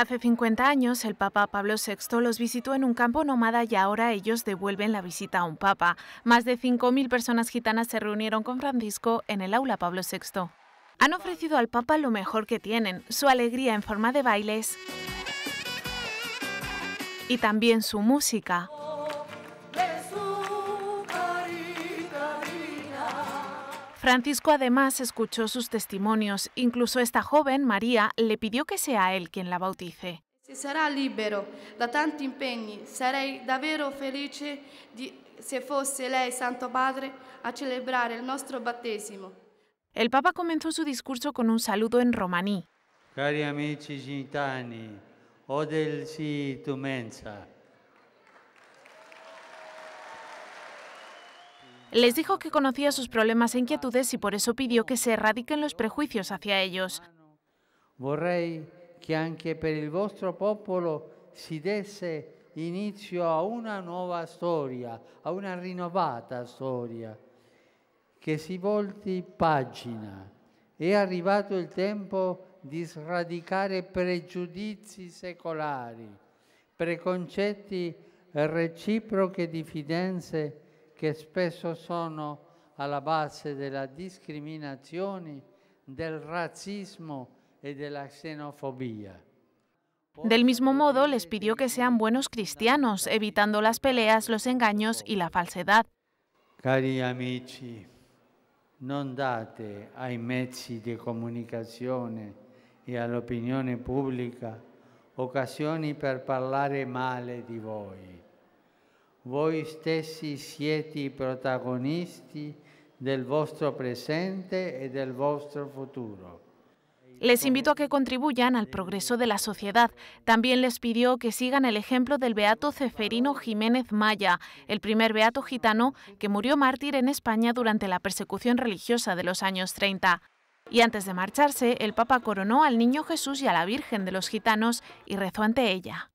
Hace 50 años el Papa Pablo VI los visitó en un campo nómada y ahora ellos devuelven la visita a un papa. Más de 5.000 personas gitanas se reunieron con Francisco en el aula Pablo VI. Han ofrecido al Papa lo mejor que tienen, su alegría en forma de bailes y también su música. Francisco además escuchó sus testimonios. Incluso esta joven, María, le pidió que sea él quien la bautice. Si sarà libero da tanti impegni, sarei davvero felice di, se fosse lei, Santo Padre, a celebrare il nostro battesimo. El Papa comenzó su discurso con un saludo en romaní. Cari amici gitani, si tu mensa. Les dijo que conocía sus problemas e inquietudes y por eso pidió que se erradiquen los prejuicios hacia ellos. Vorrei che anche per il vostro popolo si desse inizio a una nuova storia, a una rinnovata storia, che si volti pagina. È arrivato il tempo di sradicare pregiudizi secolari, preconcetti reciproche diffidenze che spesso sono alla base della discriminazione, del razzismo e della xenofobia. Del mismo modo, les pidió que sean buenos cristianos, evitando las peleas, los engaños y la falsedad. Cari amici, non date ai mezzi di comunicazione e all'opinione pubblica occasioni per parlare male di voi. voi stessi siete protagonisti del vuestro presente y e del vuestro futuro. Les invito a que contribuyan al progreso de la sociedad. También les pidió que sigan el ejemplo del beato Ceferino Jiménez Maya, el primer beato gitano que murió mártir en España durante la persecución religiosa de los años 30. Y antes de marcharse, el Papa coronó al Niño Jesús y a la Virgen de los Gitanos y rezó ante ella.